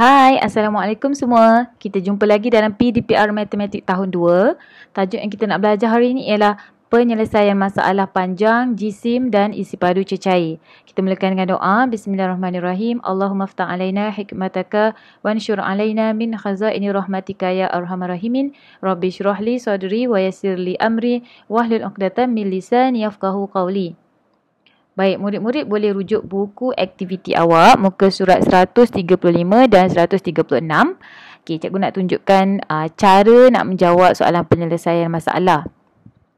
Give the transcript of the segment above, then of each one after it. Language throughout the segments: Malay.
Hai, Assalamualaikum semua. Kita jumpa lagi dalam PDPR Matematik tahun 2. Tajuk yang kita nak belajar hari ini ialah penyelesaian masalah panjang, jisim dan isi padu cecair. Kita mulakan dengan doa. Bismillahirrahmanirrahim. Allahumma fta' alaina hikmataka wa nshur min khazaini rahmatika ya arhamarrahimin. Rabbi syurahli sadri wa yasirli amri wa hlil uqdatan min lisan yafqahu qawli. Baik, murid-murid boleh rujuk buku aktiviti awak muka surat 135 dan 136. Okey, cikgu nak tunjukkan uh, cara nak menjawab soalan penyelesaian masalah.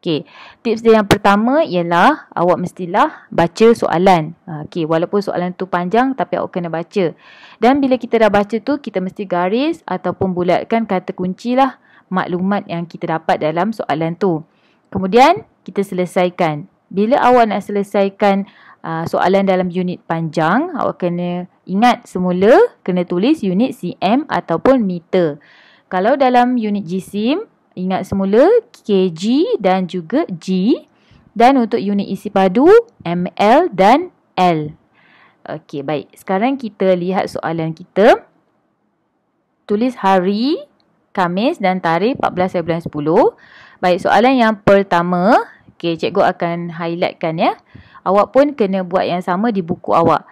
Okey, tips dia yang pertama ialah awak mestilah baca soalan. Uh, okey, walaupun soalan tu panjang tapi awak kena baca. Dan bila kita dah baca tu, kita mesti garis ataupun bulatkan kata kunci lah maklumat yang kita dapat dalam soalan tu. Kemudian, kita selesaikan bila awak nak selesaikan uh, soalan dalam unit panjang, awak kena ingat semula kena tulis unit cm ataupun meter. Kalau dalam unit jisim, ingat semula kg dan juga g dan untuk unit isi padu ml dan l. Okey, baik. Sekarang kita lihat soalan kita. Tulis hari Kamis dan tarikh 14 bulan 10. Baik, soalan yang pertama, Okey, cikgu akan highlightkan ya. Awak pun kena buat yang sama di buku awak.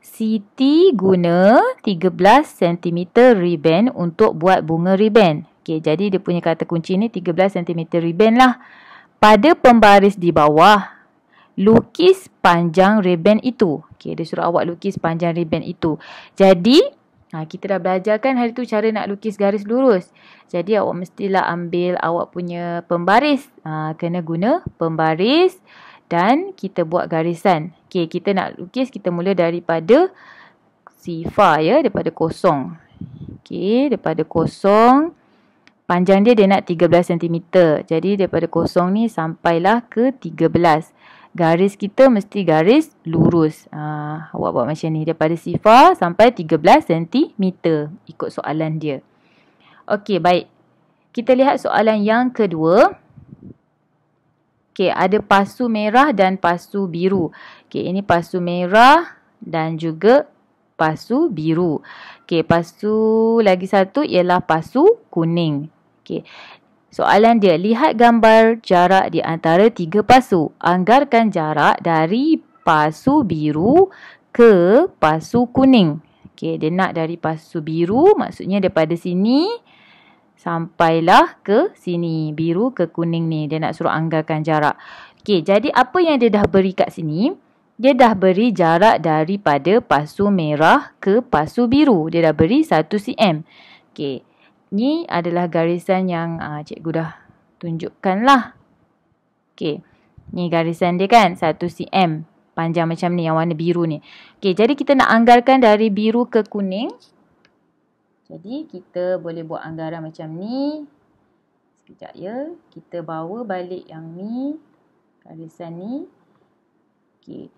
Siti guna 13 cm riband untuk buat bunga riband. Okey, jadi dia punya kata kunci ni 13 cm riband lah. Pada pembaris di bawah, lukis panjang riband itu. Okey, dia suruh awak lukis panjang riband itu. Jadi, Ha, kita dah belajar kan hari tu cara nak lukis garis lurus. Jadi awak mestilah ambil awak punya pembaris. Ha, kena guna pembaris dan kita buat garisan. Okay, kita nak lukis kita mula daripada sifar ya, daripada kosong. Okay, daripada kosong. Panjang dia dia nak 13 cm. Jadi daripada kosong ni sampailah ke 13 cm garis kita mesti garis lurus. Uh, awak buat macam ni daripada sifar sampai 13 cm ikut soalan dia. Okey, baik. Kita lihat soalan yang kedua. Okey, ada pasu merah dan pasu biru. Okey, ini pasu merah dan juga pasu biru. Okey, pasu lagi satu ialah pasu kuning. Okey. Soalan dia, lihat gambar jarak di antara tiga pasu. Anggarkan jarak dari pasu biru ke pasu kuning. Okey, dia nak dari pasu biru, maksudnya daripada sini sampailah ke sini. Biru ke kuning ni, dia nak suruh anggarkan jarak. Okey, jadi apa yang dia dah beri kat sini? Dia dah beri jarak daripada pasu merah ke pasu biru. Dia dah beri 1 cm. Okey ni adalah garisan yang uh, cikgu dah tunjukkan lah. Okay. Ni garisan dia kan 1 cm panjang macam ni yang warna biru ni. Okay jadi kita nak anggarkan dari biru ke kuning. Jadi kita boleh buat anggaran macam ni. Sekejap ya. Kita bawa balik yang ni. Garisan ni. Okay.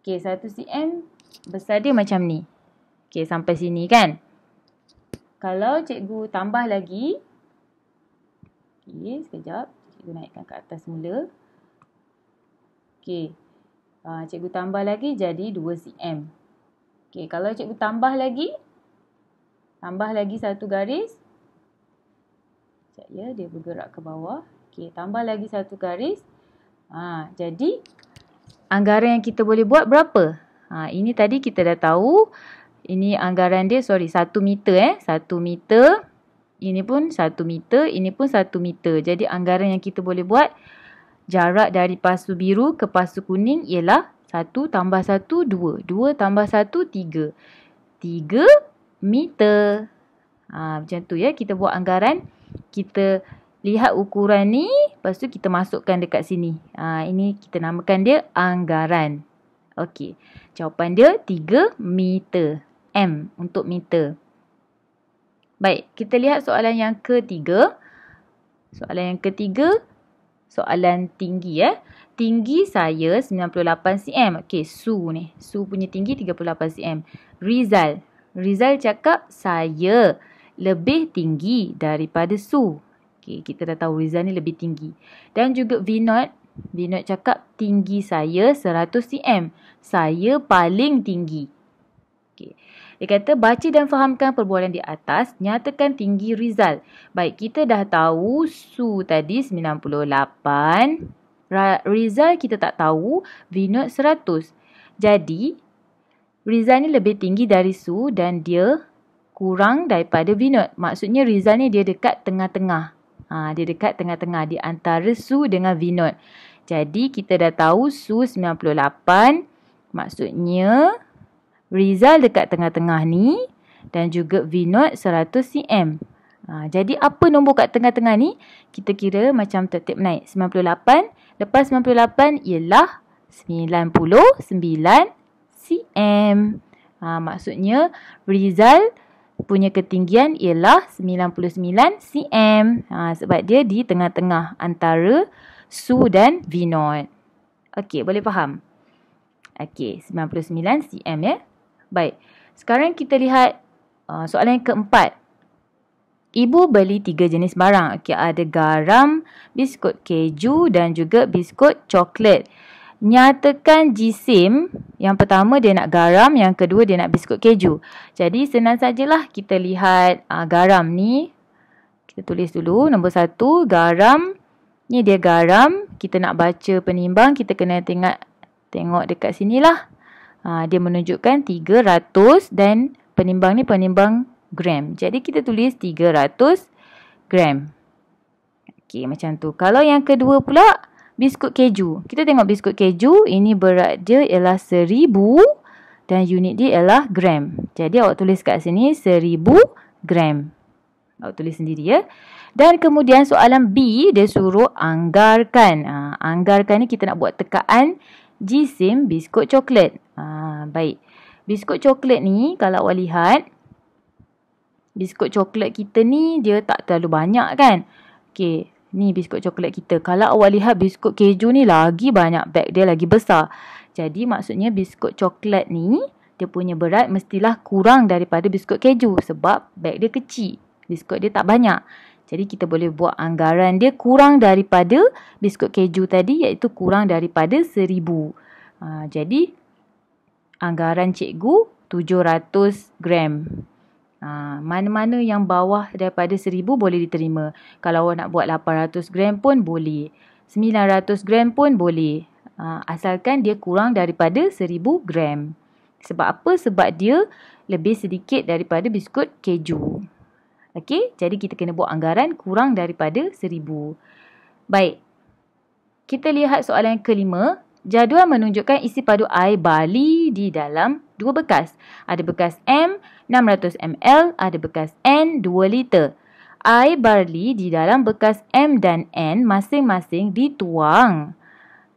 Okay 1 cm besar dia macam ni. Okay sampai sini kan. Kalau cikgu tambah lagi Okay, sekejap Cikgu naikkan ke atas mula Okay uh, ah, Cikgu tambah lagi jadi 2cm Okay, kalau cikgu tambah lagi Tambah lagi satu garis Sekejap ya, dia bergerak ke bawah Okay, tambah lagi satu garis ha, Jadi Anggaran yang kita boleh buat berapa? Ha, ini tadi kita dah tahu ini anggaran dia, sorry, satu meter eh. satu meter. Ini pun satu meter. Ini pun satu meter. Jadi anggaran yang kita boleh buat, jarak dari pasu biru ke pasu kuning ialah satu tambah satu dua dua tambah satu tiga tiga meter. Ha, macam tu ya. Kita buat anggaran. Kita lihat ukuran ni. Lepas tu kita masukkan dekat sini. Ha, ini kita namakan dia anggaran. Okey. Jawapan dia tiga meter m untuk meter. Baik, kita lihat soalan yang ketiga. Soalan yang ketiga, soalan tinggi eh. Tinggi saya 98 cm. Okey, Su ni. Su punya tinggi 38 cm. Rizal. Rizal cakap saya lebih tinggi daripada Su. Okey, kita dah tahu Rizal ni lebih tinggi. Dan juga Vinod. Vinod cakap tinggi saya 100 cm. Saya paling tinggi. Dia kata baca dan fahamkan perbualan di atas, nyatakan tinggi Rizal. Baik, kita dah tahu su tadi 98, Rizal kita tak tahu, V note 100. Jadi, Rizal ni lebih tinggi dari su dan dia kurang daripada V note. Maksudnya Rizal ni dia dekat tengah-tengah. Ha, dia dekat tengah-tengah di antara su dengan V note. Jadi kita dah tahu su 98 maksudnya Rizal dekat tengah-tengah ni dan juga Vnote 100 cm. Ha, jadi apa nombor kat tengah-tengah ni? Kita kira macam tertib naik. 98. Lepas 98 ialah 99 cm. Ha, maksudnya Rizal punya ketinggian ialah 99 cm. Ha, sebab dia di tengah-tengah antara Su dan Vnote. Okey, boleh faham? Okey, 99 cm ya. Eh? Baik. Sekarang kita lihat uh, soalan yang keempat. Ibu beli tiga jenis barang. Okey, ada garam, biskut keju dan juga biskut coklat. Nyatakan jisim. Yang pertama dia nak garam, yang kedua dia nak biskut keju. Jadi senang sajalah kita lihat uh, garam ni. Kita tulis dulu nombor satu, garam. Ni dia garam. Kita nak baca penimbang, kita kena tengok, tengok dekat sini lah. Ah, dia menunjukkan 300 dan penimbang ni penimbang gram. Jadi kita tulis 300 gram. Okey macam tu. Kalau yang kedua pula biskut keju. Kita tengok biskut keju ini berat dia ialah 1000 dan unit dia ialah gram. Jadi awak tulis kat sini 1000 gram. Awak tulis sendiri ya. Dan kemudian soalan B dia suruh anggarkan. Ha, anggarkan ni kita nak buat tekaan jisim biskut coklat. Ah, baik. Biskut coklat ni kalau awak lihat biskut coklat kita ni dia tak terlalu banyak kan? Okey, ni biskut coklat kita. Kalau awak lihat biskut keju ni lagi banyak, bag dia lagi besar. Jadi maksudnya biskut coklat ni dia punya berat mestilah kurang daripada biskut keju sebab bag dia kecil. Biskut dia tak banyak. Jadi kita boleh buat anggaran dia kurang daripada biskut keju tadi iaitu kurang daripada seribu. Ha, jadi anggaran cikgu 700 gram. Ha, mana-mana yang bawah daripada 1000 boleh diterima. Kalau awak nak buat 800 gram pun boleh. 900 gram pun boleh. Ha, asalkan dia kurang daripada 1000 gram. Sebab apa? Sebab dia lebih sedikit daripada biskut keju. Okey, jadi kita kena buat anggaran kurang daripada 1000. Baik. Kita lihat soalan yang kelima Jadual menunjukkan isi padu air Bali di dalam dua bekas. Ada bekas M 600ml, ada bekas N 2 liter. Air barley di dalam bekas M dan N masing-masing dituang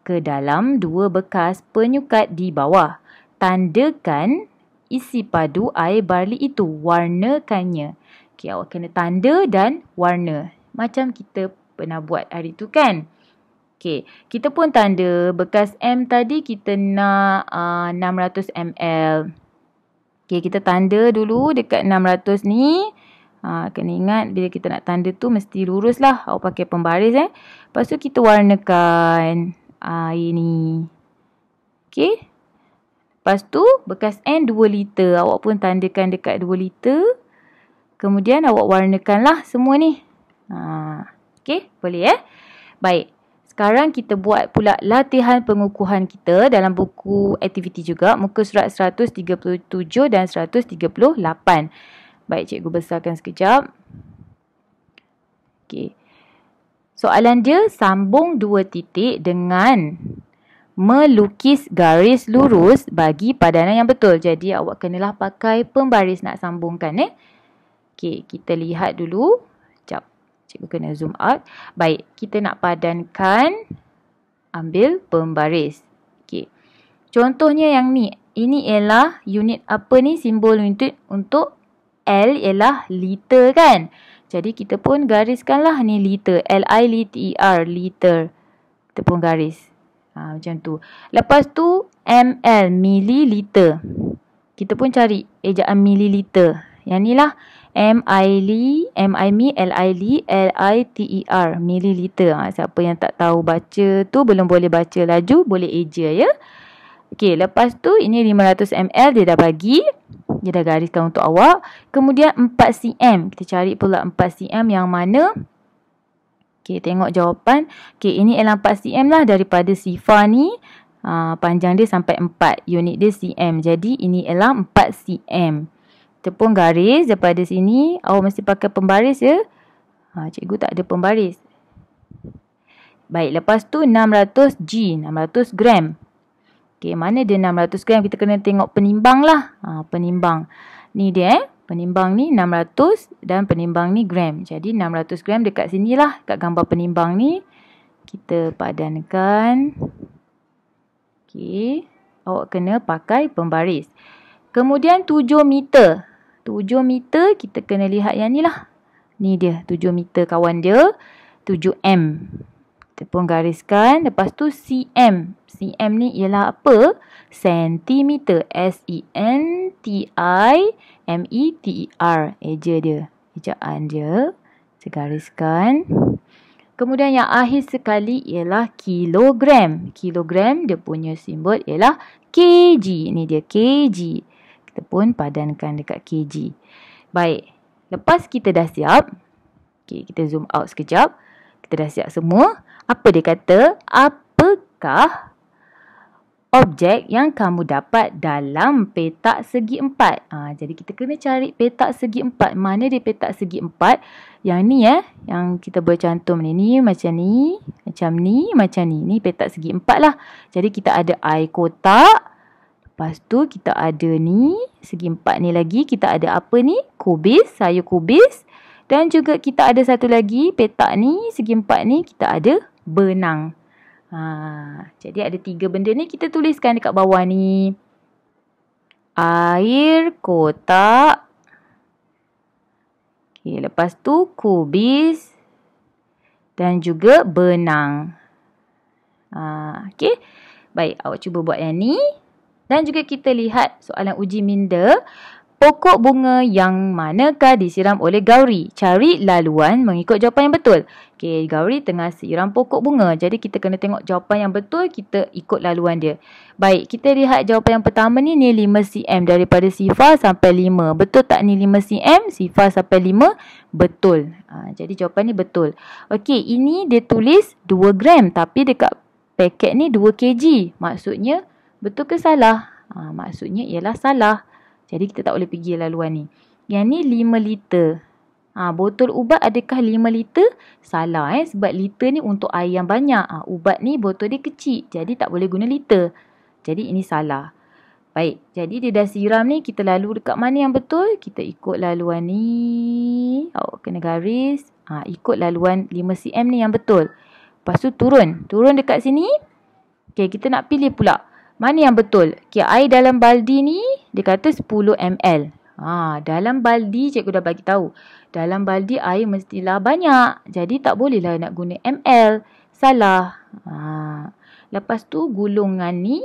ke dalam dua bekas penyukat di bawah. Tandakan isi padu air barley itu, warnakannya. Okey, awak kena tanda dan warna. Macam kita pernah buat hari itu kan? Okay, kita pun tanda bekas M tadi kita nak uh, 600 ml. Okay, kita tanda dulu dekat 600 ni. Ha, kena ingat bila kita nak tanda tu mesti lurus lah. Awak pakai pembaris eh. Lepas tu kita warnakan air ah, ni. Okay. Lepas tu bekas N 2 liter. Awak pun tandakan dekat 2 liter. Kemudian awak warnakan lah semua ni. Ha, ah, okay. Boleh eh. Baik sekarang kita buat pula latihan pengukuhan kita dalam buku aktiviti juga muka surat 137 dan 138. Baik cikgu besarkan sekejap. Okay, Soalan dia sambung dua titik dengan melukis garis lurus bagi padanan yang betul. Jadi awak kenalah pakai pembaris nak sambungkan eh. Okey, kita lihat dulu. Cikgu kena zoom out. Baik, kita nak padankan ambil pembaris. Okey. Contohnya yang ni. Ini ialah unit apa ni? Simbol unit untuk L ialah liter kan? Jadi kita pun gariskanlah ni liter. L I L T E R liter. Kita pun garis. Ha, macam tu. Lepas tu ML mililiter. Kita pun cari ejaan mililiter. Yang ni lah. M I L M I M L I L L I T E R mililiter. Ha, siapa yang tak tahu baca tu belum boleh baca laju, boleh eja ya. Okey, lepas tu ini 500 ml dia dah bagi. Dia dah gariskan untuk awak. Kemudian 4 cm. Kita cari pula 4 cm yang mana. Okey, tengok jawapan. Okey, ini ialah 4 cm lah daripada Sifa ni. Uh, panjang dia sampai 4 unit dia cm. Jadi ini ialah 4 cm tepung garis daripada sini. Awak mesti pakai pembaris ya. Ha, cikgu tak ada pembaris. Baik, lepas tu 600 g, 600 gram. Okey, mana dia 600 gram? Kita kena tengok penimbang lah. Ha, penimbang. Ni dia eh. Penimbang ni 600 dan penimbang ni gram. Jadi 600 gram dekat sini lah. Dekat gambar penimbang ni. Kita padankan. Okey. Awak kena pakai pembaris. Kemudian 7 meter. 7 meter kita kena lihat yang ni lah. Ni dia 7 meter kawan dia. 7M. Kita pun gariskan. Lepas tu CM. CM ni ialah apa? Sentimeter. S-E-N-T-I-M-E-T-E-R. Eja dia. Ejaan dia. Kita gariskan. Kemudian yang akhir sekali ialah kilogram. Kilogram dia punya simbol ialah kg. Ini dia kg pun padankan dekat KG. Baik, lepas kita dah siap, okay, kita zoom out sekejap, kita dah siap semua, apa dia kata, apakah objek yang kamu dapat dalam petak segi empat. Ha, jadi kita kena cari petak segi empat. Mana dia petak segi empat? Yang ni eh, yang kita boleh cantum ni. Ni macam ni, macam ni, macam ni. Ni petak segi empat lah. Jadi kita ada air kotak, Lepas tu kita ada ni, segi empat ni lagi, kita ada apa ni? Kubis, sayur kubis. Dan juga kita ada satu lagi, petak ni, segi empat ni, kita ada benang. Ha, jadi ada tiga benda ni, kita tuliskan dekat bawah ni. Air kotak. Okay, lepas tu kubis. Dan juga benang. Ha, okay. Baik, awak cuba buat yang ni. Dan juga kita lihat soalan uji minda. Pokok bunga yang manakah disiram oleh Gauri? Cari laluan mengikut jawapan yang betul. Okey, Gauri tengah siram pokok bunga. Jadi kita kena tengok jawapan yang betul, kita ikut laluan dia. Baik, kita lihat jawapan yang pertama ni ni 5 cm daripada sifar sampai 5. Betul tak ni 5 cm sifar sampai 5? Betul. Ha, jadi jawapan ni betul. Okey, ini dia tulis 2 gram tapi dekat paket ni 2 kg. Maksudnya betul ke salah? Ha, maksudnya ialah salah. Jadi kita tak boleh pergi laluan ni. Yang ni 5 liter. Ha, botol ubat adakah 5 liter? Salah eh sebab liter ni untuk air yang banyak. Ha, ubat ni botol dia kecil jadi tak boleh guna liter. Jadi ini salah. Baik, jadi dia dah siram ni kita lalu dekat mana yang betul? Kita ikut laluan ni. Oh, kena garis. Ha, ikut laluan 5 cm ni yang betul. Lepas tu turun. Turun dekat sini. Okay, kita nak pilih pula. Mana yang betul? Okay, air dalam baldi ni dia kata 10 ml. Ha, dalam baldi cikgu dah bagi tahu. Dalam baldi air mestilah banyak. Jadi tak bolehlah nak guna ml. Salah. Ha, lepas tu gulungan ni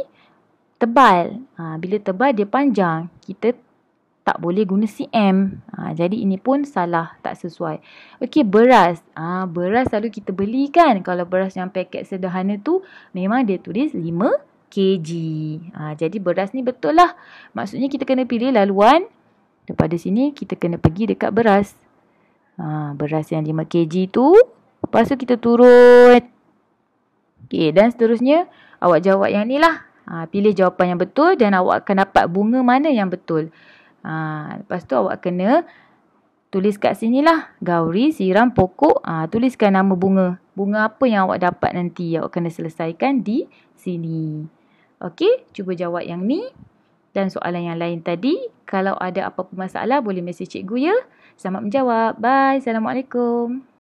tebal. Ha, bila tebal dia panjang. Kita tak boleh guna cm. Ha, jadi ini pun salah. Tak sesuai. Okey beras. Ha, beras selalu kita beli kan. Kalau beras yang paket sederhana tu memang dia tulis 5 ml kg. Ha, jadi beras ni betul lah. Maksudnya kita kena pilih laluan. Daripada sini kita kena pergi dekat beras. Ha, beras yang 5 kg tu. Lepas tu kita turun. Okay, dan seterusnya awak jawab yang ni lah. Ha, pilih jawapan yang betul dan awak akan dapat bunga mana yang betul. Ha, lepas tu awak kena tulis kat sini lah. Gauri, siram, pokok. Ha, tuliskan nama bunga. Bunga apa yang awak dapat nanti. Awak kena selesaikan di sini. Okey, cuba jawab yang ni dan soalan yang lain tadi. Kalau ada apa-apa masalah boleh mesej cikgu ya. Selamat menjawab. Bye. Assalamualaikum.